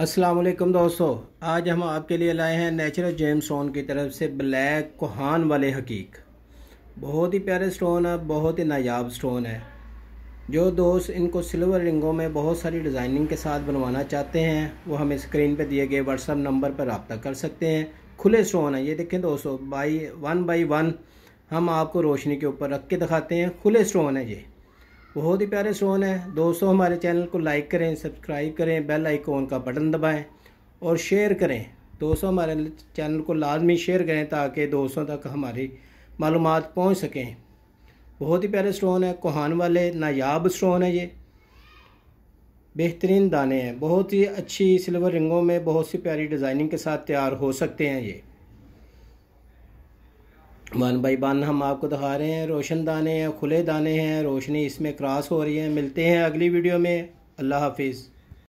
असलम दोस्तों आज हम आपके लिए लाए हैं नेचुरल जेम स्टोन की तरफ से ब्लैक कोहान वाले हकीक बहुत ही प्यारे स्टोन है बहुत ही नायाब स्टोन है जो दोस्त इनको सिल्वर रिंगों में बहुत सारी डिज़ाइनिंग के साथ बनवाना चाहते हैं वो हमें स्क्रीन पर दिए गए व्हाट्सअप नंबर पर रबता कर सकते हैं खुले स्टोन है ये देखें दोस्तों बाई वन बाई वन हम आपको रोशनी के ऊपर रख के दिखाते हैं खुले स्टोन है ये बहुत ही प्यारे स्टोन है दोस्तों हमारे चैनल को लाइक करें सब्सक्राइब करें बेल आइकॉन का बटन दबाएं और शेयर करें दोस्तों हमारे चैनल को लाजमी शेयर करें ताकि दोस्तों तक हमारी मालूम पहुँच सकें बहुत ही प्यारे स्टोन है कोहान वाले नायाब स्टोन है ये बेहतरीन दाने हैं बहुत ही अच्छी सिल्वर रिंगों में बहुत सी प्यारी डिज़ाइनिंग के साथ तैयार हो सकते हैं ये वन बाई वन हम आपको दिखा रहे हैं रोशन दाने हैं खुले दाने हैं रोशनी इसमें क्रॉस हो रही है मिलते हैं अगली वीडियो में अल्लाह हाफिज़